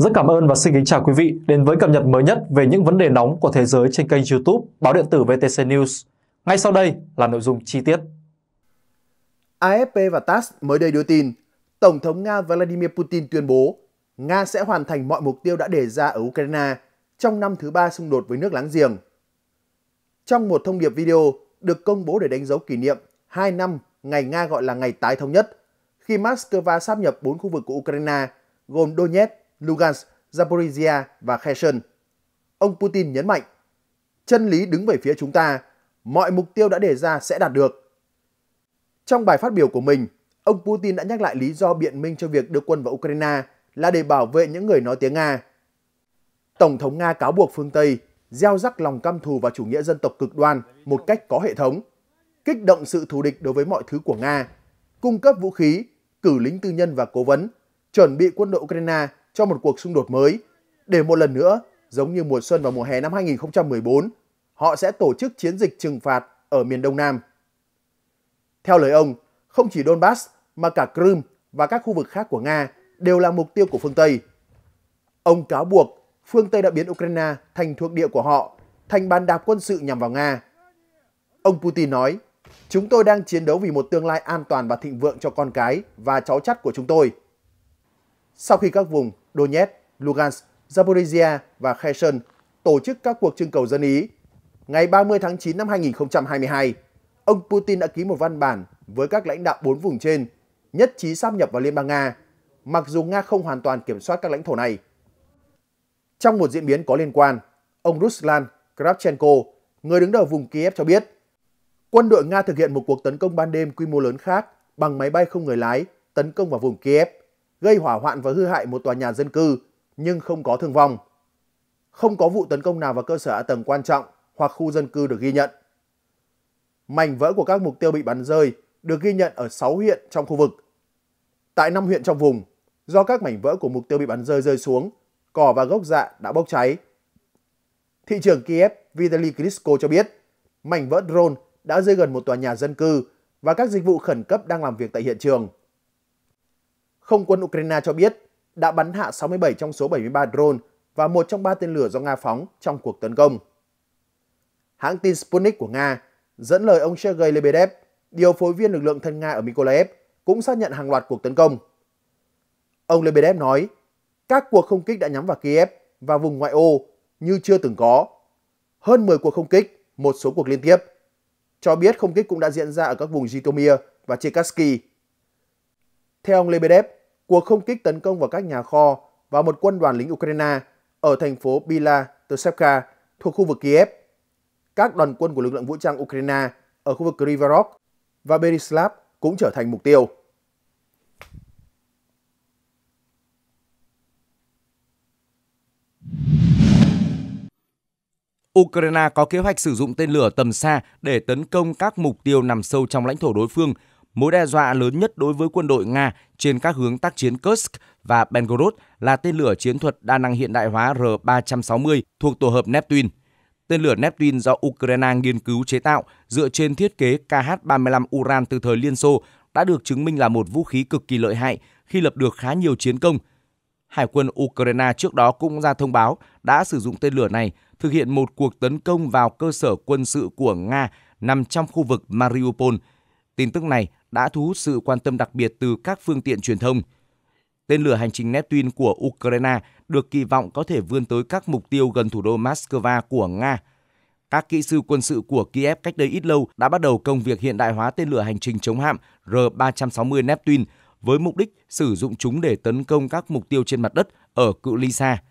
Rất cảm ơn và xin kính chào quý vị đến với cập nhật mới nhất về những vấn đề nóng của thế giới trên kênh YouTube Báo điện tử VTC News. Ngay sau đây là nội dung chi tiết. AFP và TASS mới đây đưa tin, Tổng thống Nga Vladimir Putin tuyên bố Nga sẽ hoàn thành mọi mục tiêu đã đề ra ở Ukraine trong năm thứ ba xung đột với nước láng giềng. Trong một thông điệp video được công bố để đánh dấu kỷ niệm 2 năm ngày Nga gọi là ngày tái thống nhất, khi Moscow sáp nhập 4 khu vực của Ukraine gồm Donetsk, Lugansk, Zaporizhia và Kherson. Ông Putin nhấn mạnh, chân lý đứng về phía chúng ta, mọi mục tiêu đã đề ra sẽ đạt được. Trong bài phát biểu của mình, ông Putin đã nhắc lại lý do biện minh cho việc đưa quân vào Ukraine là để bảo vệ những người nói tiếng Nga. Tổng thống Nga cáo buộc phương Tây gieo rắc lòng căm thù và chủ nghĩa dân tộc cực đoan một cách có hệ thống, kích động sự thù địch đối với mọi thứ của Nga, cung cấp vũ khí, cử lính tư nhân và cố vấn, chuẩn bị quân đội Ukraine cho một cuộc xung đột mới để một lần nữa, giống như mùa xuân và mùa hè năm 2014, họ sẽ tổ chức chiến dịch trừng phạt ở miền Đông Nam. Theo lời ông, không chỉ Donbass mà cả Crimea và các khu vực khác của Nga đều là mục tiêu của phương Tây. Ông cáo buộc phương Tây đã biến Ukraine thành thuộc địa của họ, thành bàn đạp quân sự nhằm vào Nga. Ông Putin nói, chúng tôi đang chiến đấu vì một tương lai an toàn và thịnh vượng cho con cái và cháu chắt của chúng tôi sau khi các vùng Donetsk, Lugansk, Zaporizhia và Kherson tổ chức các cuộc trưng cầu dân Ý. Ngày 30 tháng 9 năm 2022, ông Putin đã ký một văn bản với các lãnh đạo bốn vùng trên nhất trí sáp nhập vào Liên bang Nga, mặc dù Nga không hoàn toàn kiểm soát các lãnh thổ này. Trong một diễn biến có liên quan, ông Ruslan Kravchenko, người đứng đầu vùng Kiev cho biết, quân đội Nga thực hiện một cuộc tấn công ban đêm quy mô lớn khác bằng máy bay không người lái tấn công vào vùng Kiev gây hỏa hoạn và hư hại một tòa nhà dân cư nhưng không có thương vong. Không có vụ tấn công nào vào cơ sở hạ tầng quan trọng hoặc khu dân cư được ghi nhận. Mảnh vỡ của các mục tiêu bị bắn rơi được ghi nhận ở 6 huyện trong khu vực. Tại 5 huyện trong vùng, do các mảnh vỡ của mục tiêu bị bắn rơi rơi xuống, cỏ và gốc dạ đã bốc cháy. Thị trưởng Kiev Vitaly Klitschko cho biết, mảnh vỡ drone đã rơi gần một tòa nhà dân cư và các dịch vụ khẩn cấp đang làm việc tại hiện trường không quân Ukraine cho biết đã bắn hạ 67 trong số 73 drone và một trong ba tên lửa do Nga phóng trong cuộc tấn công. Hãng tin Sputnik của Nga dẫn lời ông Sergei Lebedev, điều phối viên lực lượng thân Nga ở Mykolaiv, cũng xác nhận hàng loạt cuộc tấn công. Ông Lebedev nói, các cuộc không kích đã nhắm vào Kiev và vùng ngoại ô như chưa từng có. Hơn 10 cuộc không kích, một số cuộc liên tiếp. Cho biết không kích cũng đã diễn ra ở các vùng Zhytomyr và Cherkasky. Theo ông Lebedev, cuộc không kích tấn công vào các nhà kho và một quân đoàn lính Ukraine ở thành phố Bila Tsepka thuộc khu vực Kiev. Các đoàn quân của lực lượng vũ trang Ukraine ở khu vực Krivarov và Berislav cũng trở thành mục tiêu. Ukraine có kế hoạch sử dụng tên lửa tầm xa để tấn công các mục tiêu nằm sâu trong lãnh thổ đối phương – Mối đe dọa lớn nhất đối với quân đội Nga trên các hướng tác chiến Kursk và Belgorod là tên lửa chiến thuật đa năng hiện đại hóa R-360 thuộc tổ hợp Neptune. Tên lửa Neptune do Ukraine nghiên cứu chế tạo dựa trên thiết kế KH-35 Uran từ thời Liên Xô đã được chứng minh là một vũ khí cực kỳ lợi hại khi lập được khá nhiều chiến công. Hải quân Ukraine trước đó cũng ra thông báo đã sử dụng tên lửa này thực hiện một cuộc tấn công vào cơ sở quân sự của Nga nằm trong khu vực Mariupol. Tin tức này đã thu hút sự quan tâm đặc biệt từ các phương tiện truyền thông. Tên lửa hành trình Neptune của Ukraine được kỳ vọng có thể vươn tới các mục tiêu gần thủ đô Moscow của Nga. Các kỹ sư quân sự của Kiev cách đây ít lâu đã bắt đầu công việc hiện đại hóa tên lửa hành trình chống hạm R-360 Neptune với mục đích sử dụng chúng để tấn công các mục tiêu trên mặt đất ở cự ly xa.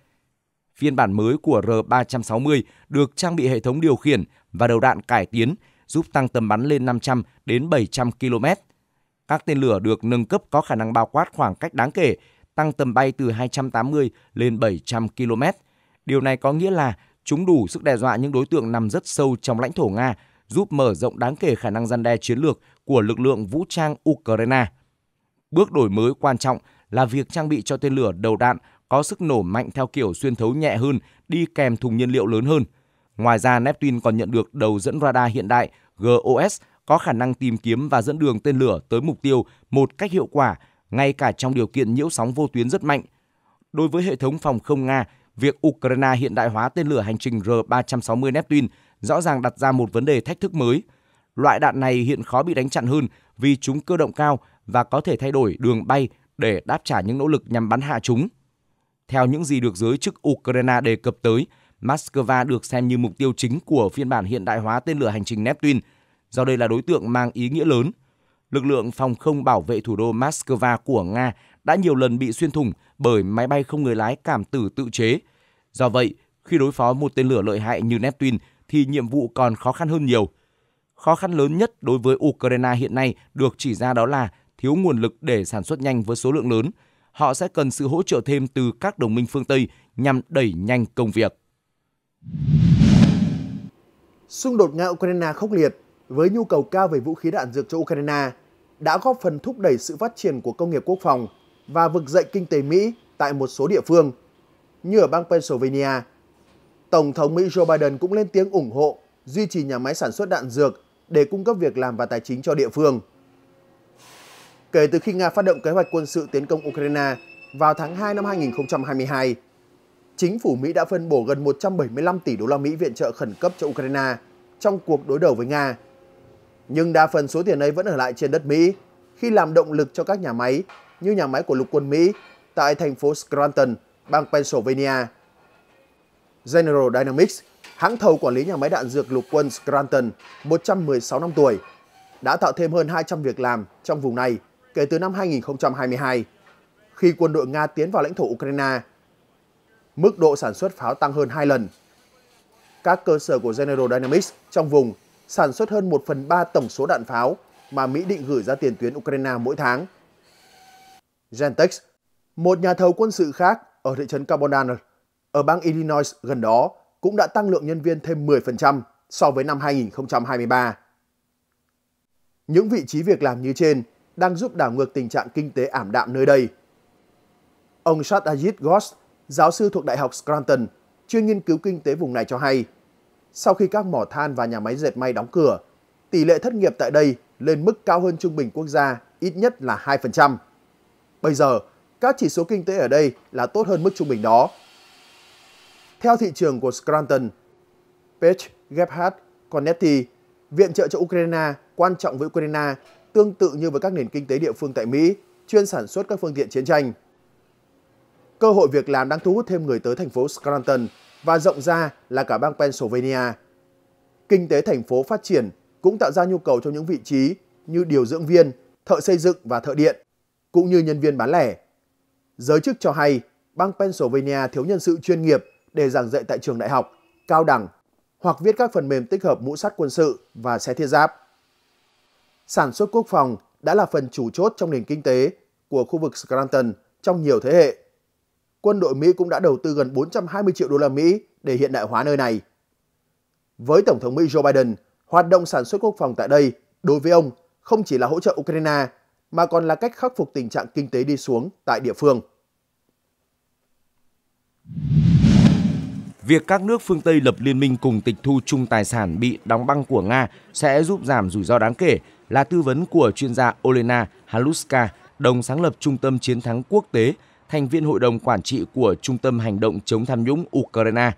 Phiên bản mới của R-360 được trang bị hệ thống điều khiển và đầu đạn cải tiến, giúp tăng tầm bắn lên 500 đến 700 km. Các tên lửa được nâng cấp có khả năng bao quát khoảng cách đáng kể, tăng tầm bay từ 280 lên 700 km. Điều này có nghĩa là chúng đủ sức đe dọa những đối tượng nằm rất sâu trong lãnh thổ Nga, giúp mở rộng đáng kể khả năng gian đe chiến lược của lực lượng vũ trang Ukraine. Bước đổi mới quan trọng là việc trang bị cho tên lửa đầu đạn có sức nổ mạnh theo kiểu xuyên thấu nhẹ hơn, đi kèm thùng nhiên liệu lớn hơn. Ngoài ra, Neptune còn nhận được đầu dẫn radar hiện đại GOS có khả năng tìm kiếm và dẫn đường tên lửa tới mục tiêu một cách hiệu quả, ngay cả trong điều kiện nhiễu sóng vô tuyến rất mạnh. Đối với hệ thống phòng không Nga, việc Ukraine hiện đại hóa tên lửa hành trình R-360 Neptune rõ ràng đặt ra một vấn đề thách thức mới. Loại đạn này hiện khó bị đánh chặn hơn vì chúng cơ động cao và có thể thay đổi đường bay để đáp trả những nỗ lực nhằm bắn hạ chúng. Theo những gì được giới chức Ukraine đề cập tới, Moscow được xem như mục tiêu chính của phiên bản hiện đại hóa tên lửa hành trình Neptune – do đây là đối tượng mang ý nghĩa lớn. Lực lượng phòng không bảo vệ thủ đô Moscow của Nga đã nhiều lần bị xuyên thủng bởi máy bay không người lái cảm tử tự chế. Do vậy, khi đối phó một tên lửa lợi hại như Neptune thì nhiệm vụ còn khó khăn hơn nhiều. Khó khăn lớn nhất đối với Ukraine hiện nay được chỉ ra đó là thiếu nguồn lực để sản xuất nhanh với số lượng lớn. Họ sẽ cần sự hỗ trợ thêm từ các đồng minh phương Tây nhằm đẩy nhanh công việc. Xung đột Nga-Ukraine khốc liệt với nhu cầu cao về vũ khí đạn dược cho Ukraine đã góp phần thúc đẩy sự phát triển của công nghiệp quốc phòng và vực dậy kinh tế Mỹ tại một số địa phương, như ở bang Pennsylvania. Tổng thống Mỹ Joe Biden cũng lên tiếng ủng hộ duy trì nhà máy sản xuất đạn dược để cung cấp việc làm và tài chính cho địa phương. Kể từ khi Nga phát động kế hoạch quân sự tiến công Ukraine vào tháng 2 năm 2022, chính phủ Mỹ đã phân bổ gần 175 tỷ đô la Mỹ viện trợ khẩn cấp cho Ukraine trong cuộc đối đầu với Nga. Nhưng đa phần số tiền ấy vẫn ở lại trên đất Mỹ khi làm động lực cho các nhà máy như nhà máy của lục quân Mỹ tại thành phố Scranton, bang Pennsylvania. General Dynamics, hãng thầu quản lý nhà máy đạn dược lục quân Scranton, 116 năm tuổi, đã tạo thêm hơn 200 việc làm trong vùng này kể từ năm 2022, khi quân đội Nga tiến vào lãnh thổ Ukraine. Mức độ sản xuất pháo tăng hơn 2 lần. Các cơ sở của General Dynamics trong vùng sản xuất hơn 1 phần 3 tổng số đạn pháo mà Mỹ định gửi ra tiền tuyến Ukraine mỗi tháng. Gentex, một nhà thầu quân sự khác ở thị trấn Carbondale, ở bang Illinois gần đó, cũng đã tăng lượng nhân viên thêm 10% so với năm 2023. Những vị trí việc làm như trên đang giúp đảo ngược tình trạng kinh tế ảm đạm nơi đây. Ông Satyajit Ghosh, giáo sư thuộc Đại học Scranton, chuyên nghiên cứu kinh tế vùng này cho hay, sau khi các mỏ than và nhà máy dệt may đóng cửa, tỷ lệ thất nghiệp tại đây lên mức cao hơn trung bình quốc gia ít nhất là 2%. Bây giờ, các chỉ số kinh tế ở đây là tốt hơn mức trung bình đó. Theo thị trường của Scranton, Page, Gebhardt, Cornetti, viện trợ cho Ukraine quan trọng với Ukraine tương tự như với các nền kinh tế địa phương tại Mỹ, chuyên sản xuất các phương tiện chiến tranh. Cơ hội việc làm đang thu hút thêm người tới thành phố Scranton và rộng ra là cả bang Pennsylvania. Kinh tế thành phố phát triển cũng tạo ra nhu cầu cho những vị trí như điều dưỡng viên, thợ xây dựng và thợ điện, cũng như nhân viên bán lẻ. Giới chức cho hay bang Pennsylvania thiếu nhân sự chuyên nghiệp để giảng dạy tại trường đại học, cao đẳng hoặc viết các phần mềm tích hợp mũ sắt quân sự và xe thiết giáp. Sản xuất quốc phòng đã là phần chủ chốt trong nền kinh tế của khu vực Scranton trong nhiều thế hệ quân đội Mỹ cũng đã đầu tư gần 420 triệu đô la Mỹ để hiện đại hóa nơi này. Với Tổng thống Mỹ Joe Biden, hoạt động sản xuất quốc phòng tại đây đối với ông không chỉ là hỗ trợ Ukraine mà còn là cách khắc phục tình trạng kinh tế đi xuống tại địa phương. Việc các nước phương Tây lập liên minh cùng tịch thu chung tài sản bị đóng băng của Nga sẽ giúp giảm rủi ro đáng kể là tư vấn của chuyên gia Olena Haluska, đồng sáng lập Trung tâm Chiến thắng Quốc tế thành viên hội đồng quản trị của Trung tâm Hành động chống tham nhũng Ukraine.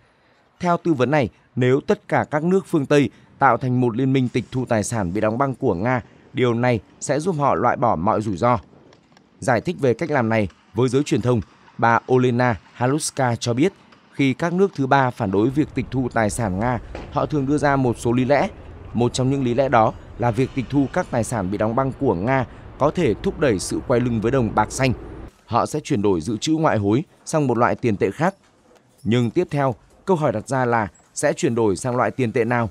Theo tư vấn này, nếu tất cả các nước phương Tây tạo thành một liên minh tịch thu tài sản bị đóng băng của Nga, điều này sẽ giúp họ loại bỏ mọi rủi ro. Giải thích về cách làm này với giới truyền thông, bà Olena Haluska cho biết khi các nước thứ ba phản đối việc tịch thu tài sản Nga, họ thường đưa ra một số lý lẽ. Một trong những lý lẽ đó là việc tịch thu các tài sản bị đóng băng của Nga có thể thúc đẩy sự quay lưng với đồng bạc xanh – họ sẽ chuyển đổi dự trữ ngoại hối sang một loại tiền tệ khác. Nhưng tiếp theo, câu hỏi đặt ra là sẽ chuyển đổi sang loại tiền tệ nào?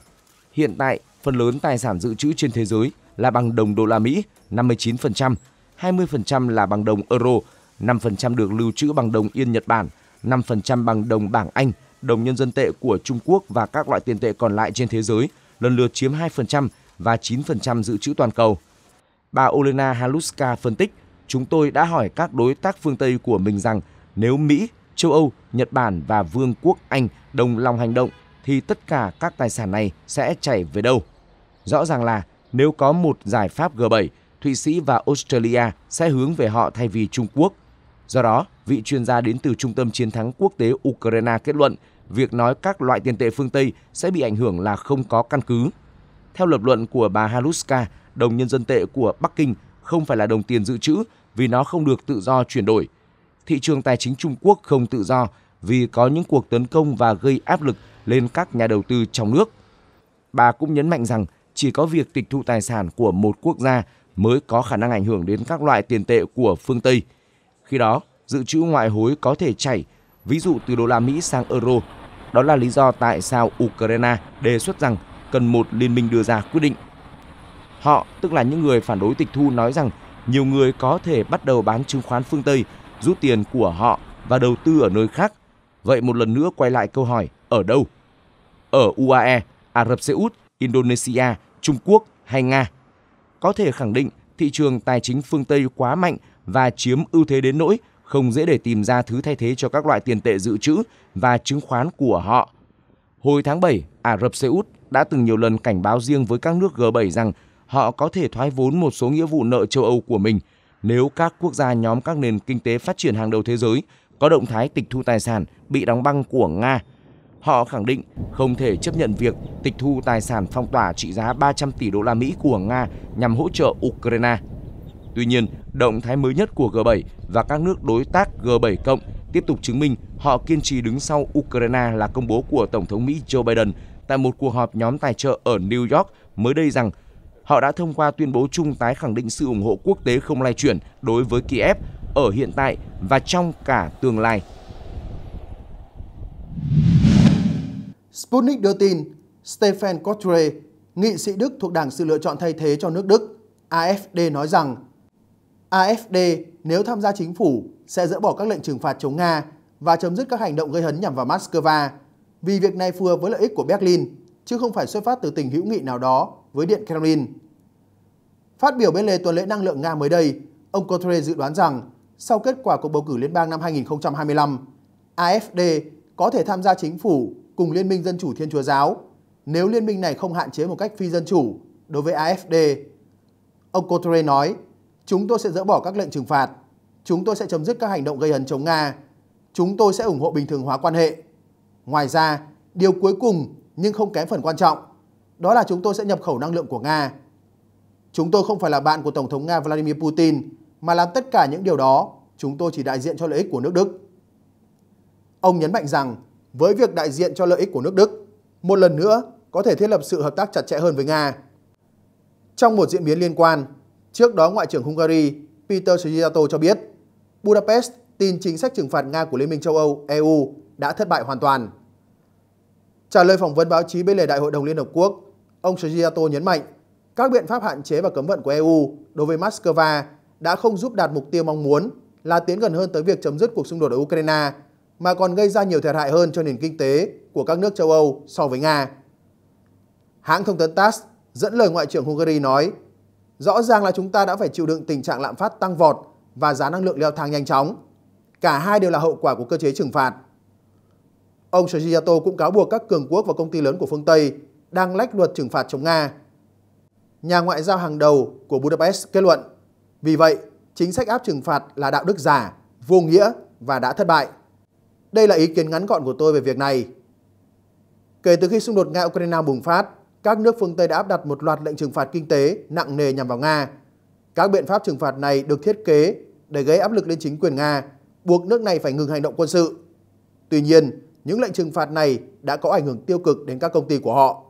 Hiện tại, phần lớn tài sản dự trữ trên thế giới là bằng đồng đô la Mỹ 59%, 20% là bằng đồng euro, 5% được lưu trữ bằng đồng yên Nhật Bản, 5% bằng đồng bảng Anh, đồng nhân dân tệ của Trung Quốc và các loại tiền tệ còn lại trên thế giới, lần lượt chiếm 2% và 9% dự trữ toàn cầu. Bà Olena Haluska phân tích chúng tôi đã hỏi các đối tác phương Tây của mình rằng nếu Mỹ, châu Âu, Nhật Bản và Vương quốc Anh đồng lòng hành động thì tất cả các tài sản này sẽ chảy về đâu. Rõ ràng là nếu có một giải pháp G7, Thụy Sĩ và Australia sẽ hướng về họ thay vì Trung Quốc. Do đó, vị chuyên gia đến từ Trung tâm Chiến thắng Quốc tế Ukraine kết luận việc nói các loại tiền tệ phương Tây sẽ bị ảnh hưởng là không có căn cứ. Theo lập luận của bà Haluska, đồng nhân dân tệ của Bắc Kinh không phải là đồng tiền dự trữ vì nó không được tự do chuyển đổi. Thị trường tài chính Trung Quốc không tự do vì có những cuộc tấn công và gây áp lực lên các nhà đầu tư trong nước. Bà cũng nhấn mạnh rằng chỉ có việc tịch thu tài sản của một quốc gia mới có khả năng ảnh hưởng đến các loại tiền tệ của phương Tây. Khi đó, dự trữ ngoại hối có thể chảy, ví dụ từ đô la Mỹ sang euro. Đó là lý do tại sao Ukraine đề xuất rằng cần một liên minh đưa ra quyết định. Họ, tức là những người phản đối tịch thu nói rằng nhiều người có thể bắt đầu bán chứng khoán phương Tây, rút tiền của họ và đầu tư ở nơi khác. Vậy một lần nữa quay lại câu hỏi, ở đâu? Ở UAE, Ả Rập Xê Út, Indonesia, Trung Quốc hay Nga? Có thể khẳng định thị trường tài chính phương Tây quá mạnh và chiếm ưu thế đến nỗi không dễ để tìm ra thứ thay thế cho các loại tiền tệ dự trữ và chứng khoán của họ. Hồi tháng 7, Ả Rập Xê Út đã từng nhiều lần cảnh báo riêng với các nước G7 rằng họ có thể thoái vốn một số nghĩa vụ nợ châu Âu của mình nếu các quốc gia nhóm các nền kinh tế phát triển hàng đầu thế giới có động thái tịch thu tài sản bị đóng băng của Nga. Họ khẳng định không thể chấp nhận việc tịch thu tài sản phong tỏa trị giá 300 tỷ đô la Mỹ của Nga nhằm hỗ trợ Ukraine. Tuy nhiên, động thái mới nhất của G7 và các nước đối tác G7 cộng tiếp tục chứng minh họ kiên trì đứng sau Ukraine là công bố của Tổng thống Mỹ Joe Biden tại một cuộc họp nhóm tài trợ ở New York mới đây rằng họ đã thông qua tuyên bố chung tái khẳng định sự ủng hộ quốc tế không lay chuyển đối với Kiev ở hiện tại và trong cả tương lai. Sputnik đưa tin Stefan Kotre, nghị sĩ Đức thuộc Đảng sự lựa chọn thay thế cho nước Đức, AFD nói rằng AFD nếu tham gia chính phủ sẽ dỡ bỏ các lệnh trừng phạt chống Nga và chấm dứt các hành động gây hấn nhằm vào Moscow vì việc này phù hợp với lợi ích của Berlin chứ không phải xuất phát từ tình hữu nghị nào đó với Điện Kremlin. Phát biểu bên lề tuần lễ năng lượng Nga mới đây, ông Kotre dự đoán rằng sau kết quả cuộc bầu cử liên bang năm 2025, AFD có thể tham gia chính phủ cùng Liên minh Dân chủ Thiên Chúa Giáo nếu liên minh này không hạn chế một cách phi dân chủ đối với AFD. Ông Kotre nói, chúng tôi sẽ dỡ bỏ các lệnh trừng phạt, chúng tôi sẽ chấm dứt các hành động gây hấn chống Nga, chúng tôi sẽ ủng hộ bình thường hóa quan hệ. Ngoài ra, điều cuối cùng nhưng không kém phần quan trọng đó là chúng tôi sẽ nhập khẩu năng lượng của Nga. Chúng tôi không phải là bạn của Tổng thống Nga Vladimir Putin, mà làm tất cả những điều đó, chúng tôi chỉ đại diện cho lợi ích của nước Đức. Ông nhấn mạnh rằng, với việc đại diện cho lợi ích của nước Đức, một lần nữa có thể thiết lập sự hợp tác chặt chẽ hơn với Nga. Trong một diễn biến liên quan, trước đó Ngoại trưởng Hungary Peter Szijjarto cho biết, Budapest tin chính sách trừng phạt Nga của Liên minh châu Âu EU đã thất bại hoàn toàn. Trả lời phỏng vấn báo chí bên lề Đại hội đồng Liên Hợp Quốc, Ông Sergio nhấn mạnh, các biện pháp hạn chế và cấm vận của EU đối với Moscow đã không giúp đạt mục tiêu mong muốn là tiến gần hơn tới việc chấm dứt cuộc xung đột ở Ukraine, mà còn gây ra nhiều thiệt hại hơn cho nền kinh tế của các nước châu Âu so với Nga. Hãng thông tấn TASS dẫn lời Ngoại trưởng Hungary nói, rõ ràng là chúng ta đã phải chịu đựng tình trạng lạm phát tăng vọt và giá năng lượng leo thang nhanh chóng. Cả hai đều là hậu quả của cơ chế trừng phạt. Ông Shigeyato cũng cáo buộc các cường quốc và công ty lớn của phương Tây đang lách luật trừng phạt chống Nga. Nhà ngoại giao hàng đầu của Budapest kết luận, vì vậy chính sách áp trừng phạt là đạo đức giả, vô nghĩa và đã thất bại. Đây là ý kiến ngắn gọn của tôi về việc này. Kể từ khi xung đột Nga-Ukraine bùng phát, các nước phương Tây đã áp đặt một loạt lệnh trừng phạt kinh tế nặng nề nhằm vào Nga. Các biện pháp trừng phạt này được thiết kế để gây áp lực lên chính quyền Nga, buộc nước này phải ngừng hành động quân sự. Tuy nhiên, những lệnh trừng phạt này đã có ảnh hưởng tiêu cực đến các công ty của họ.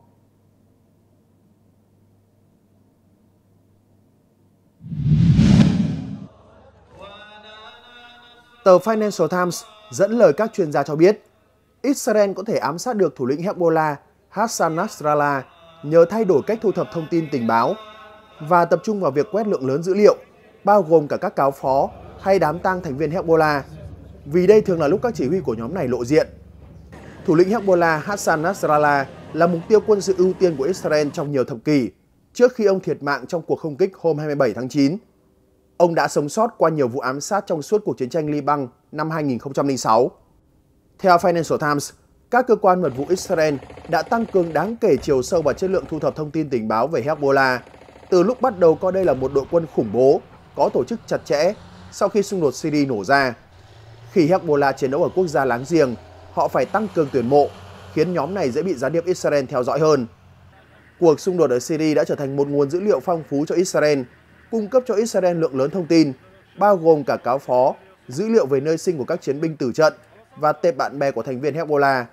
Tờ Financial Times dẫn lời các chuyên gia cho biết, Israel có thể ám sát được thủ lĩnh Hezbollah Hassan Nasrallah nhờ thay đổi cách thu thập thông tin tình báo và tập trung vào việc quét lượng lớn dữ liệu, bao gồm cả các cáo phó hay đám tang thành viên Hezbollah, vì đây thường là lúc các chỉ huy của nhóm này lộ diện. Thủ lĩnh Hezbollah Hassan Nasrallah là mục tiêu quân sự ưu tiên của Israel trong nhiều thập kỷ, trước khi ông thiệt mạng trong cuộc không kích hôm 27 tháng 9 Ông đã sống sót qua nhiều vụ ám sát trong suốt cuộc chiến tranh Liban năm 2006. Theo Financial Times, các cơ quan mật vụ Israel đã tăng cường đáng kể chiều sâu và chất lượng thu thập thông tin tình báo về Hezbollah. Từ lúc bắt đầu coi đây là một đội quân khủng bố, có tổ chức chặt chẽ sau khi xung đột Syria nổ ra. Khi Hezbollah chiến đấu ở quốc gia láng giềng, họ phải tăng cường tuyển mộ, khiến nhóm này dễ bị gián điệp Israel theo dõi hơn. Cuộc xung đột ở Syria đã trở thành một nguồn dữ liệu phong phú cho Israel cung cấp cho Israel lượng lớn thông tin, bao gồm cả cáo phó, dữ liệu về nơi sinh của các chiến binh tử trận và tệp bạn bè của thành viên Hezbollah.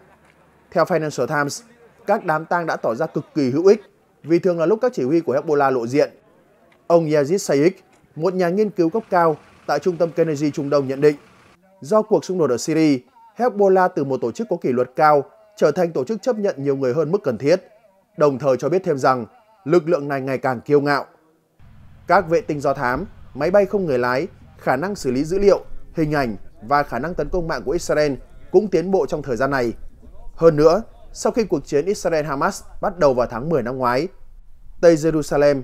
Theo Financial Times, các đám tang đã tỏ ra cực kỳ hữu ích vì thường là lúc các chỉ huy của Hezbollah lộ diện. Ông Yazid Sayyid, một nhà nghiên cứu cấp cao tại Trung tâm Kennedy Trung Đông nhận định, do cuộc xung đột ở Syria, Hezbollah từ một tổ chức có kỷ luật cao trở thành tổ chức chấp nhận nhiều người hơn mức cần thiết, đồng thời cho biết thêm rằng lực lượng này ngày càng kiêu ngạo. Các vệ tinh do thám, máy bay không người lái, khả năng xử lý dữ liệu, hình ảnh và khả năng tấn công mạng của Israel cũng tiến bộ trong thời gian này. Hơn nữa, sau khi cuộc chiến Israel-Hamas bắt đầu vào tháng 10 năm ngoái, Tây Jerusalem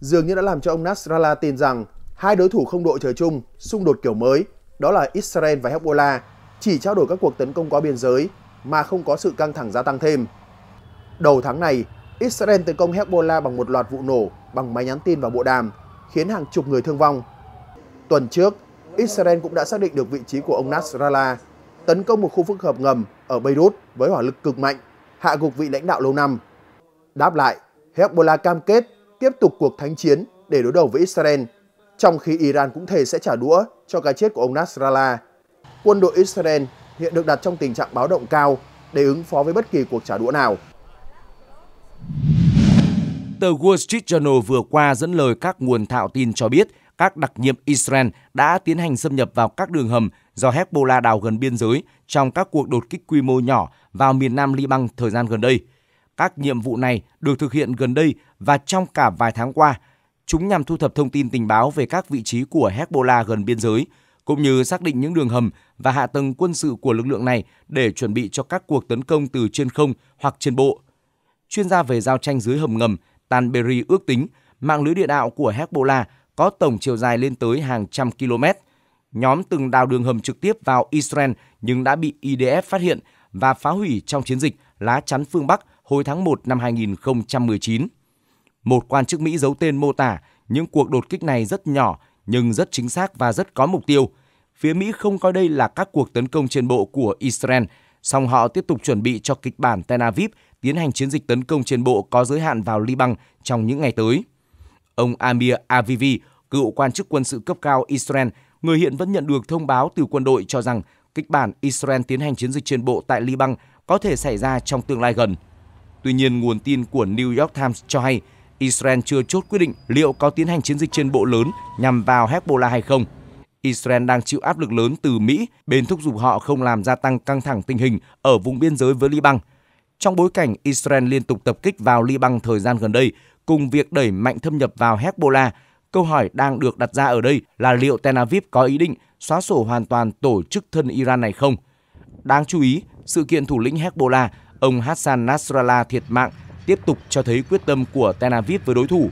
dường như đã làm cho ông Nasrallah tin rằng hai đối thủ không đội trời chung, xung đột kiểu mới, đó là Israel và Hezbollah, chỉ trao đổi các cuộc tấn công qua biên giới mà không có sự căng thẳng gia tăng thêm. Đầu tháng này, Israel tấn công Hezbollah bằng một loạt vụ nổ bằng máy nhắn tin và bộ đàm, khiến hàng chục người thương vong. Tuần trước, Israel cũng đã xác định được vị trí của ông Nasrallah, tấn công một khu phức hợp ngầm ở Beirut với hỏa lực cực mạnh, hạ gục vị lãnh đạo lâu năm. Đáp lại, Hezbollah cam kết tiếp tục cuộc thánh chiến để đối đầu với Israel, trong khi Iran cũng thề sẽ trả đũa cho cái chết của ông Nasrallah. Quân đội Israel hiện được đặt trong tình trạng báo động cao để ứng phó với bất kỳ cuộc trả đũa nào. Tờ Wall Street Journal vừa qua dẫn lời các nguồn thạo tin cho biết các đặc nhiệm Israel đã tiến hành xâm nhập vào các đường hầm do Hezbollah đào gần biên giới trong các cuộc đột kích quy mô nhỏ vào miền nam Liban thời gian gần đây. Các nhiệm vụ này được thực hiện gần đây và trong cả vài tháng qua. Chúng nhằm thu thập thông tin tình báo về các vị trí của Hezbollah gần biên giới, cũng như xác định những đường hầm và hạ tầng quân sự của lực lượng này để chuẩn bị cho các cuộc tấn công từ trên không hoặc trên bộ chuyên gia về giao tranh dưới hầm ngầm Tanberry ước tính mạng lưới địa đạo của Hezbollah có tổng chiều dài lên tới hàng trăm km. Nhóm từng đào đường hầm trực tiếp vào Israel nhưng đã bị IDF phát hiện và phá hủy trong chiến dịch lá chắn phương Bắc hồi tháng 1 năm 2019. Một quan chức Mỹ giấu tên mô tả những cuộc đột kích này rất nhỏ nhưng rất chính xác và rất có mục tiêu. Phía Mỹ không coi đây là các cuộc tấn công trên bộ của Israel, song họ tiếp tục chuẩn bị cho kịch bản Tel Aviv tiến hành chiến dịch tấn công trên bộ có giới hạn vào Liban trong những ngày tới. Ông Amir Avivi, cựu quan chức quân sự cấp cao Israel, người hiện vẫn nhận được thông báo từ quân đội cho rằng kịch bản Israel tiến hành chiến dịch trên bộ tại Liban có thể xảy ra trong tương lai gần. Tuy nhiên, nguồn tin của New York Times cho hay Israel chưa chốt quyết định liệu có tiến hành chiến dịch trên bộ lớn nhằm vào Hezbollah hay không. Israel đang chịu áp lực lớn từ Mỹ, bên thúc giục họ không làm gia tăng căng thẳng tình hình ở vùng biên giới với Liban – trong bối cảnh Israel liên tục tập kích vào Liban thời gian gần đây, cùng việc đẩy mạnh thâm nhập vào Hezbollah, câu hỏi đang được đặt ra ở đây là liệu Tel Aviv có ý định xóa sổ hoàn toàn tổ chức thân Iran này không? Đáng chú ý, sự kiện thủ lĩnh Hezbollah, ông Hassan Nasrallah thiệt mạng tiếp tục cho thấy quyết tâm của Tel Aviv với đối thủ.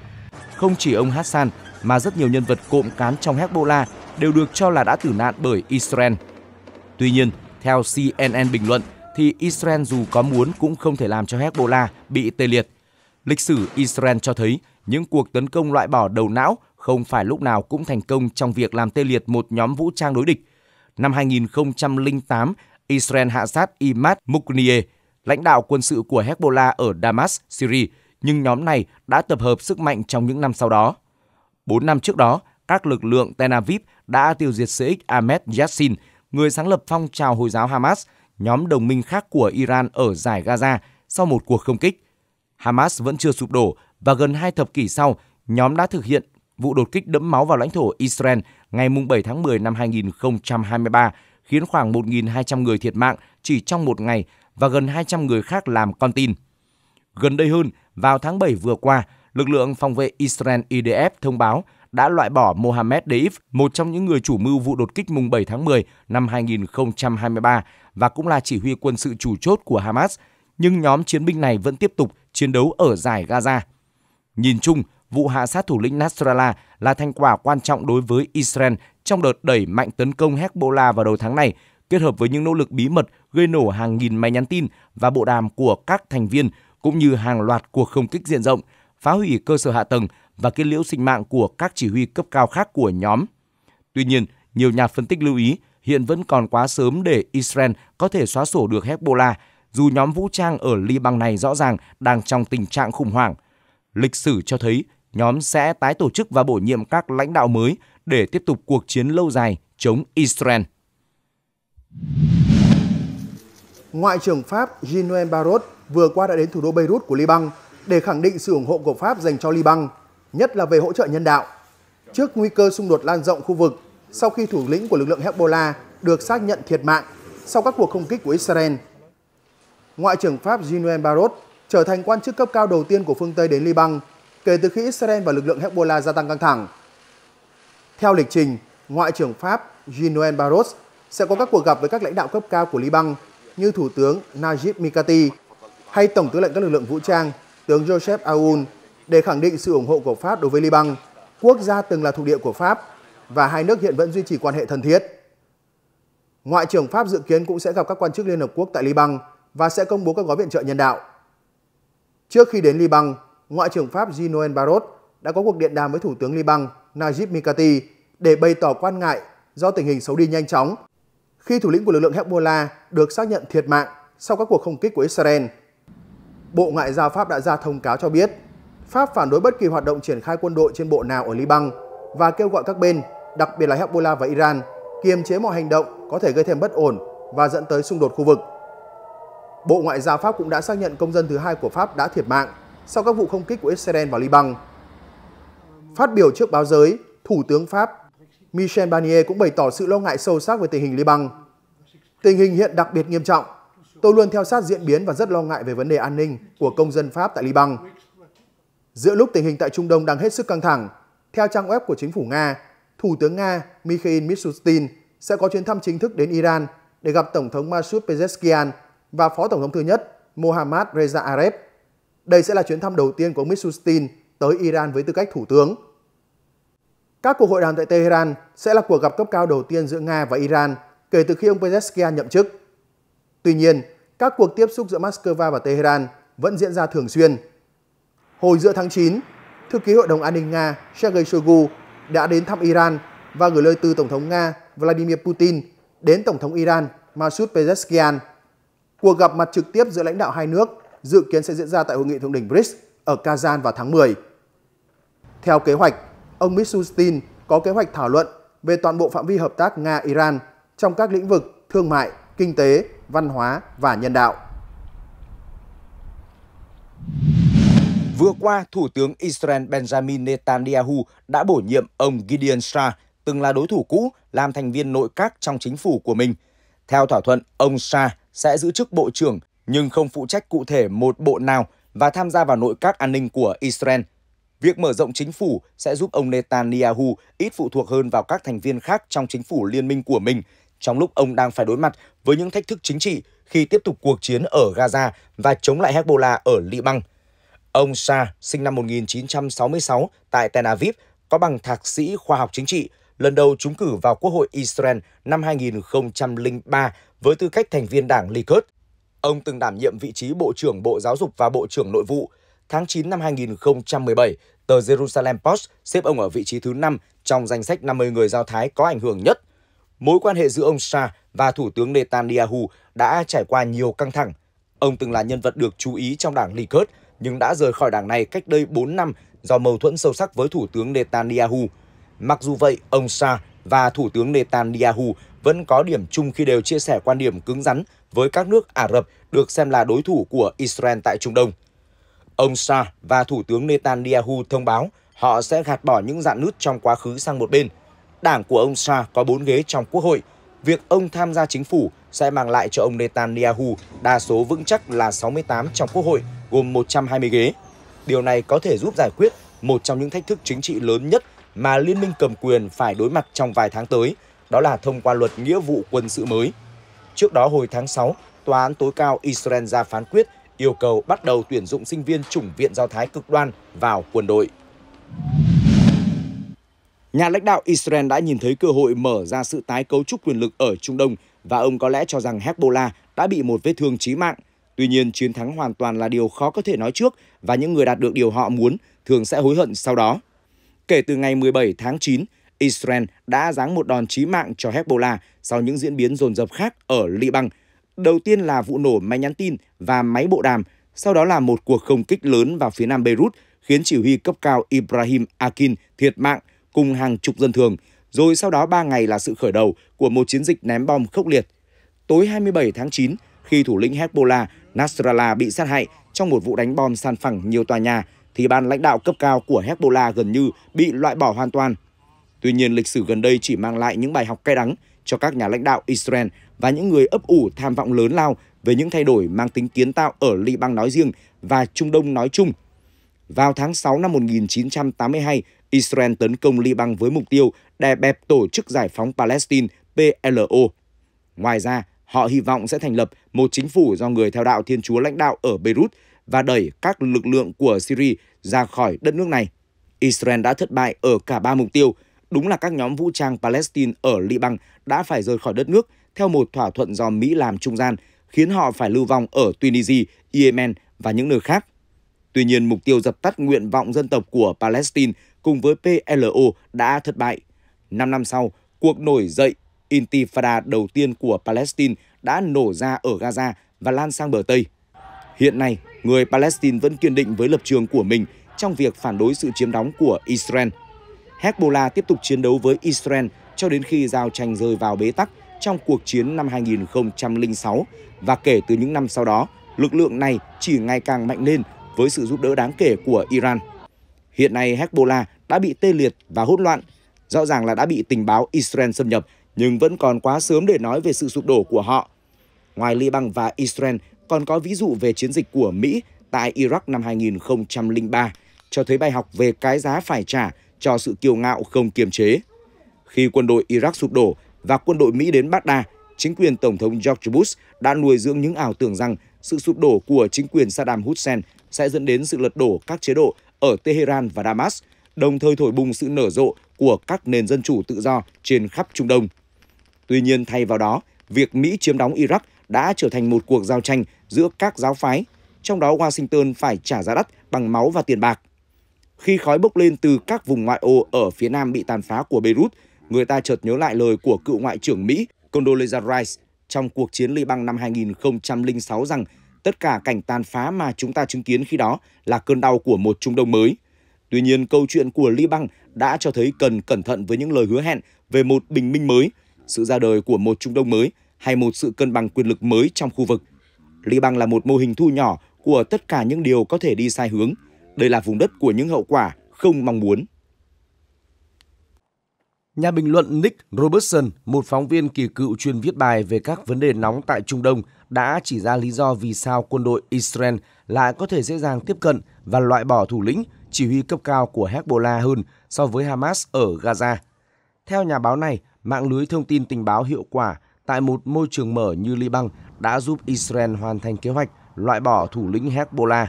Không chỉ ông Hassan mà rất nhiều nhân vật cộm cán trong Hezbollah đều được cho là đã tử nạn bởi Israel. Tuy nhiên, theo CNN bình luận, thì Israel dù có muốn cũng không thể làm cho Hezbollah bị tê liệt. Lịch sử Israel cho thấy những cuộc tấn công loại bỏ đầu não không phải lúc nào cũng thành công trong việc làm tê liệt một nhóm vũ trang đối địch. Năm 2008, Israel hạ sát Imad Mugniyeh, lãnh đạo quân sự của Hezbollah ở Damas, Syria, nhưng nhóm này đã tập hợp sức mạnh trong những năm sau đó. Bốn năm trước đó, các lực lượng Tel Aviv đã tiêu diệt CX Ahmed Yassin, người sáng lập phong trào Hồi giáo Hamas – nhóm đồng minh khác của Iran ở giải Gaza sau một cuộc không kích. Hamas vẫn chưa sụp đổ và gần hai thập kỷ sau, nhóm đã thực hiện vụ đột kích đẫm máu vào lãnh thổ Israel ngày 7 tháng 10 năm 2023, khiến khoảng 1.200 người thiệt mạng chỉ trong một ngày và gần 200 người khác làm con tin. Gần đây hơn, vào tháng 7 vừa qua, lực lượng phòng vệ Israel IDF thông báo đã loại bỏ Mohammed Deif, một trong những người chủ mưu vụ đột kích mùng 7 tháng 10 năm 2023 và cũng là chỉ huy quân sự chủ chốt của Hamas, nhưng nhóm chiến binh này vẫn tiếp tục chiến đấu ở giải Gaza. Nhìn chung, vụ hạ sát thủ lĩnh Nasrallah là thành quả quan trọng đối với Israel trong đợt đẩy mạnh tấn công Hezbollah vào đầu tháng này, kết hợp với những nỗ lực bí mật gây nổ hàng nghìn máy nhắn tin và bộ đàm của các thành viên cũng như hàng loạt cuộc không kích diện rộng, phá hủy cơ sở hạ tầng và kết liễu sinh mạng của các chỉ huy cấp cao khác của nhóm. Tuy nhiên, nhiều nhà phân tích lưu ý hiện vẫn còn quá sớm để Israel có thể xóa sổ được Hezbollah, dù nhóm vũ trang ở Liban này rõ ràng đang trong tình trạng khủng hoảng. Lịch sử cho thấy nhóm sẽ tái tổ chức và bổ nhiệm các lãnh đạo mới để tiếp tục cuộc chiến lâu dài chống Israel. Ngoại trưởng Pháp Jean-Noël Barrot vừa qua đã đến thủ đô Beirut của Liban để khẳng định sự ủng hộ của Pháp dành cho Liban, nhất là về hỗ trợ nhân đạo. Trước nguy cơ xung đột lan rộng khu vực, sau khi thủ lĩnh của lực lượng Hezbollah được xác nhận thiệt mạng sau các cuộc không kích của Israel. Ngoại trưởng Pháp Jean-Noël Barrot trở thành quan chức cấp cao đầu tiên của phương Tây đến Liban kể từ khi Israel và lực lượng Hezbollah gia tăng căng thẳng. Theo lịch trình, Ngoại trưởng Pháp Jean-Noël Barrot sẽ có các cuộc gặp với các lãnh đạo cấp cao của Liban như Thủ tướng Najib Mikati hay Tổng tư lệnh các lực lượng vũ trang tướng Joseph Aoun để khẳng định sự ủng hộ của Pháp đối với Liban, quốc gia từng là thuộc địa của Pháp và hai nước hiện vẫn duy trì quan hệ thân thiết. Ngoại trưởng Pháp dự kiến cũng sẽ gặp các quan chức Liên Hợp Quốc tại Liban và sẽ công bố các gói viện trợ nhân đạo. Trước khi đến Liban, Ngoại trưởng Pháp Jean-Noël Barrot đã có cuộc điện đàm với Thủ tướng Liban Najib Mikati để bày tỏ quan ngại do tình hình xấu đi nhanh chóng khi thủ lĩnh của lực lượng Hezbollah được xác nhận thiệt mạng sau các cuộc không kích của Israel. Bộ Ngoại giao Pháp đã ra thông cáo cho biết Pháp phản đối bất kỳ hoạt động triển khai quân đội trên bộ nào ở Liban và kêu gọi các bên đặc biệt là Hezbollah và Iran, kiềm chế mọi hành động có thể gây thêm bất ổn và dẫn tới xung đột khu vực. Bộ Ngoại giao Pháp cũng đã xác nhận công dân thứ hai của Pháp đã thiệt mạng sau các vụ không kích của Israel vào Liban. Phát biểu trước báo giới, Thủ tướng Pháp Michel Barnier cũng bày tỏ sự lo ngại sâu sắc về tình hình Liban. Tình hình hiện đặc biệt nghiêm trọng. Tôi luôn theo sát diễn biến và rất lo ngại về vấn đề an ninh của công dân Pháp tại Liban. Giữa lúc tình hình tại Trung Đông đang hết sức căng thẳng, theo trang web của chính phủ Nga, Thủ tướng Nga Mikhail Mishustin sẽ có chuyến thăm chính thức đến Iran để gặp Tổng thống Masoud Pezeshkian và Phó Tổng thống thứ nhất Mohammad Reza Aref. Đây sẽ là chuyến thăm đầu tiên của ông Mishustin tới Iran với tư cách thủ tướng. Các cuộc hội đàm tại Tehran sẽ là cuộc gặp cấp cao đầu tiên giữa Nga và Iran kể từ khi ông Pezeshkian nhậm chức. Tuy nhiên, các cuộc tiếp xúc giữa Moscow và Tehran vẫn diễn ra thường xuyên. Hồi giữa tháng 9, Thư ký Hội đồng An ninh Nga Sergei Shoigu đã đến thăm Iran và gửi lời từ Tổng thống Nga Vladimir Putin đến Tổng thống Iran Masoud Pezeshkian. Cuộc gặp mặt trực tiếp giữa lãnh đạo hai nước dự kiến sẽ diễn ra tại hội nghị thượng đỉnh BRICS ở Kazan vào tháng 10. Theo kế hoạch, ông Mishustin có kế hoạch thảo luận về toàn bộ phạm vi hợp tác Nga-Iran trong các lĩnh vực thương mại, kinh tế, văn hóa và nhân đạo. Vừa qua, Thủ tướng Israel Benjamin Netanyahu đã bổ nhiệm ông Gideon Shah, từng là đối thủ cũ, làm thành viên nội các trong chính phủ của mình. Theo thỏa thuận, ông Shah sẽ giữ chức bộ trưởng nhưng không phụ trách cụ thể một bộ nào và tham gia vào nội các an ninh của Israel. Việc mở rộng chính phủ sẽ giúp ông Netanyahu ít phụ thuộc hơn vào các thành viên khác trong chính phủ liên minh của mình, trong lúc ông đang phải đối mặt với những thách thức chính trị khi tiếp tục cuộc chiến ở Gaza và chống lại Hezbollah ở Liban. Ông Sa, sinh năm 1966 tại Tel Aviv, có bằng thạc sĩ khoa học chính trị, lần đầu trúng cử vào Quốc hội Israel năm 2003 với tư cách thành viên đảng Likud. Ông từng đảm nhiệm vị trí Bộ trưởng Bộ Giáo dục và Bộ trưởng Nội vụ. Tháng 9 năm 2017, tờ Jerusalem Post xếp ông ở vị trí thứ 5 trong danh sách 50 người Do Thái có ảnh hưởng nhất. Mối quan hệ giữa ông Sa và Thủ tướng Netanyahu đã trải qua nhiều căng thẳng. Ông từng là nhân vật được chú ý trong đảng Likud nhưng đã rời khỏi đảng này cách đây 4 năm do mâu thuẫn sâu sắc với Thủ tướng Netanyahu. Mặc dù vậy, ông Sa và Thủ tướng Netanyahu vẫn có điểm chung khi đều chia sẻ quan điểm cứng rắn với các nước Ả Rập được xem là đối thủ của Israel tại Trung Đông. Ông Sa và Thủ tướng Netanyahu thông báo họ sẽ gạt bỏ những dạn nứt trong quá khứ sang một bên. Đảng của ông Sa có 4 ghế trong Quốc hội. Việc ông tham gia chính phủ sẽ mang lại cho ông Netanyahu đa số vững chắc là 68 trong Quốc hội gồm 120 ghế. Điều này có thể giúp giải quyết một trong những thách thức chính trị lớn nhất mà liên minh cầm quyền phải đối mặt trong vài tháng tới, đó là thông qua luật nghĩa vụ quân sự mới. Trước đó hồi tháng 6, Tòa án tối cao Israel ra phán quyết yêu cầu bắt đầu tuyển dụng sinh viên chủng viện do Thái cực đoan vào quân đội. Nhà lãnh đạo Israel đã nhìn thấy cơ hội mở ra sự tái cấu trúc quyền lực ở Trung Đông và ông có lẽ cho rằng Hezbollah đã bị một vết thương chí mạng Tuy nhiên, chiến thắng hoàn toàn là điều khó có thể nói trước và những người đạt được điều họ muốn thường sẽ hối hận sau đó. Kể từ ngày 17 tháng 9, Israel đã giáng một đòn chí mạng cho Hezbollah sau những diễn biến dồn dập khác ở Liban. Đầu tiên là vụ nổ máy nhắn tin và máy bộ đàm, sau đó là một cuộc không kích lớn vào phía nam Beirut khiến chỉ huy cấp cao Ibrahim Akin thiệt mạng cùng hàng chục dân thường. Rồi sau đó 3 ngày là sự khởi đầu của một chiến dịch ném bom khốc liệt. Tối 27 tháng 9, khi thủ lĩnh Hezbollah Nasrallah bị sát hại trong một vụ đánh bom san phẳng nhiều tòa nhà, thì ban lãnh đạo cấp cao của Hezbollah gần như bị loại bỏ hoàn toàn. Tuy nhiên, lịch sử gần đây chỉ mang lại những bài học cay đắng cho các nhà lãnh đạo Israel và những người ấp ủ tham vọng lớn lao về những thay đổi mang tính kiến tạo ở Liban nói riêng và Trung Đông nói chung. Vào tháng 6 năm 1982, Israel tấn công Liban với mục tiêu đè bẹp Tổ chức Giải phóng Palestine PLO. Ngoài ra, Họ hy vọng sẽ thành lập một chính phủ do người theo đạo Thiên Chúa lãnh đạo ở Beirut và đẩy các lực lượng của Syria ra khỏi đất nước này. Israel đã thất bại ở cả ba mục tiêu. Đúng là các nhóm vũ trang Palestine ở Liban đã phải rời khỏi đất nước theo một thỏa thuận do Mỹ làm trung gian, khiến họ phải lưu vong ở Tunisia, Yemen và những nơi khác. Tuy nhiên, mục tiêu dập tắt nguyện vọng dân tộc của Palestine cùng với PLO đã thất bại. Năm năm sau, cuộc nổi dậy Intifada đầu tiên của Palestine đã nổ ra ở Gaza và lan sang bờ Tây. Hiện nay, người Palestine vẫn kiên định với lập trường của mình trong việc phản đối sự chiếm đóng của Israel. Hezbollah tiếp tục chiến đấu với Israel cho đến khi giao tranh rơi vào bế tắc trong cuộc chiến năm 2006 và kể từ những năm sau đó, lực lượng này chỉ ngày càng mạnh lên với sự giúp đỡ đáng kể của Iran. Hiện nay Hezbollah đã bị tê liệt và hỗn loạn, rõ ràng là đã bị tình báo Israel xâm nhập nhưng vẫn còn quá sớm để nói về sự sụp đổ của họ. Ngoài Liban và Israel, còn có ví dụ về chiến dịch của Mỹ tại Iraq năm 2003, cho thấy bài học về cái giá phải trả cho sự kiêu ngạo không kiềm chế. Khi quân đội Iraq sụp đổ và quân đội Mỹ đến Baghdad, chính quyền Tổng thống George Bush đã nuôi dưỡng những ảo tưởng rằng sự sụp đổ của chính quyền Saddam Hussein sẽ dẫn đến sự lật đổ các chế độ ở Tehran và Damas, đồng thời thổi bùng sự nở rộ của các nền dân chủ tự do trên khắp Trung Đông. Tuy nhiên, thay vào đó, việc Mỹ chiếm đóng Iraq đã trở thành một cuộc giao tranh giữa các giáo phái, trong đó Washington phải trả giá đắt bằng máu và tiền bạc. Khi khói bốc lên từ các vùng ngoại ô ở phía nam bị tàn phá của Beirut, người ta chợt nhớ lại lời của cựu Ngoại trưởng Mỹ Condoleezza Rice trong cuộc chiến Liban năm 2006 rằng tất cả cảnh tàn phá mà chúng ta chứng kiến khi đó là cơn đau của một Trung Đông mới. Tuy nhiên, câu chuyện của Liban đã cho thấy cần cẩn thận với những lời hứa hẹn về một bình minh mới – sự ra đời của một Trung Đông mới hay một sự cân bằng quyền lực mới trong khu vực. Liban là một mô hình thu nhỏ của tất cả những điều có thể đi sai hướng. Đây là vùng đất của những hậu quả không mong muốn. Nhà bình luận Nick Robertson, một phóng viên kỳ cựu chuyên viết bài về các vấn đề nóng tại Trung Đông, đã chỉ ra lý do vì sao quân đội Israel lại có thể dễ dàng tiếp cận và loại bỏ thủ lĩnh chỉ huy cấp cao của Hezbollah hơn so với Hamas ở Gaza. Theo nhà báo này, mạng lưới thông tin tình báo hiệu quả tại một môi trường mở như Liban đã giúp Israel hoàn thành kế hoạch loại bỏ thủ lĩnh Hezbollah.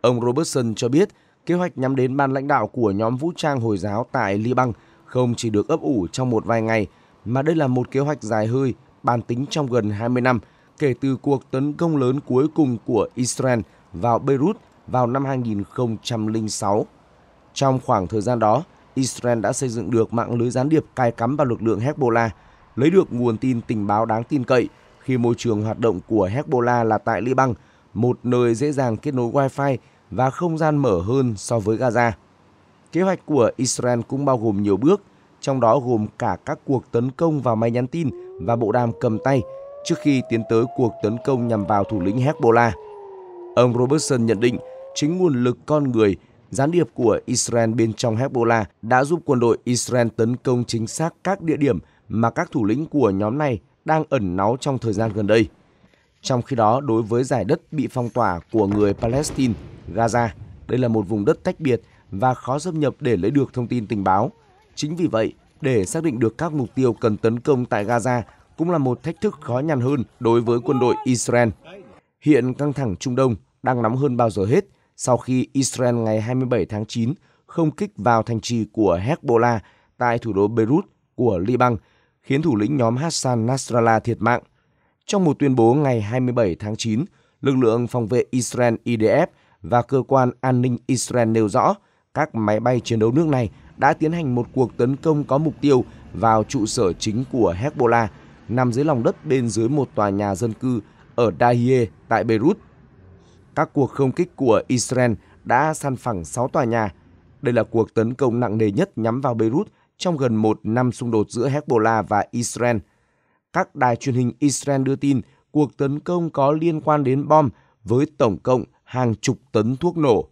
Ông Robertson cho biết, kế hoạch nhắm đến ban lãnh đạo của nhóm vũ trang Hồi giáo tại Liban không chỉ được ấp ủ trong một vài ngày, mà đây là một kế hoạch dài hơi, bàn tính trong gần 20 năm kể từ cuộc tấn công lớn cuối cùng của Israel vào Beirut vào năm 2006. Trong khoảng thời gian đó, Israel đã xây dựng được mạng lưới gián điệp cài cắm vào lực lượng Hezbollah, lấy được nguồn tin tình báo đáng tin cậy khi môi trường hoạt động của Hezbollah là tại Liban, một nơi dễ dàng kết nối Wi-Fi và không gian mở hơn so với Gaza. Kế hoạch của Israel cũng bao gồm nhiều bước, trong đó gồm cả các cuộc tấn công vào máy nhắn tin và bộ đàm cầm tay trước khi tiến tới cuộc tấn công nhằm vào thủ lĩnh Hezbollah. Ông Robertson nhận định chính nguồn lực con người – gián điệp của Israel bên trong Hezbollah đã giúp quân đội Israel tấn công chính xác các địa điểm mà các thủ lĩnh của nhóm này đang ẩn náu trong thời gian gần đây. Trong khi đó, đối với giải đất bị phong tỏa của người Palestine, Gaza, đây là một vùng đất tách biệt và khó xâm nhập để lấy được thông tin tình báo. Chính vì vậy, để xác định được các mục tiêu cần tấn công tại Gaza cũng là một thách thức khó nhằn hơn đối với quân đội Israel. Hiện căng thẳng Trung Đông đang nóng hơn bao giờ hết – sau khi Israel ngày 27 tháng 9 không kích vào thành trì của Hezbollah tại thủ đô Beirut của Liban, khiến thủ lĩnh nhóm Hassan Nasrallah thiệt mạng. Trong một tuyên bố ngày 27 tháng 9, lực lượng phòng vệ Israel IDF và cơ quan an ninh Israel nêu rõ các máy bay chiến đấu nước này đã tiến hành một cuộc tấn công có mục tiêu vào trụ sở chính của Hezbollah nằm dưới lòng đất bên dưới một tòa nhà dân cư ở Dahiyeh tại Beirut các cuộc không kích của Israel đã săn phẳng 6 tòa nhà. Đây là cuộc tấn công nặng nề nhất nhắm vào Beirut trong gần một năm xung đột giữa Hezbollah và Israel. Các đài truyền hình Israel đưa tin cuộc tấn công có liên quan đến bom với tổng cộng hàng chục tấn thuốc nổ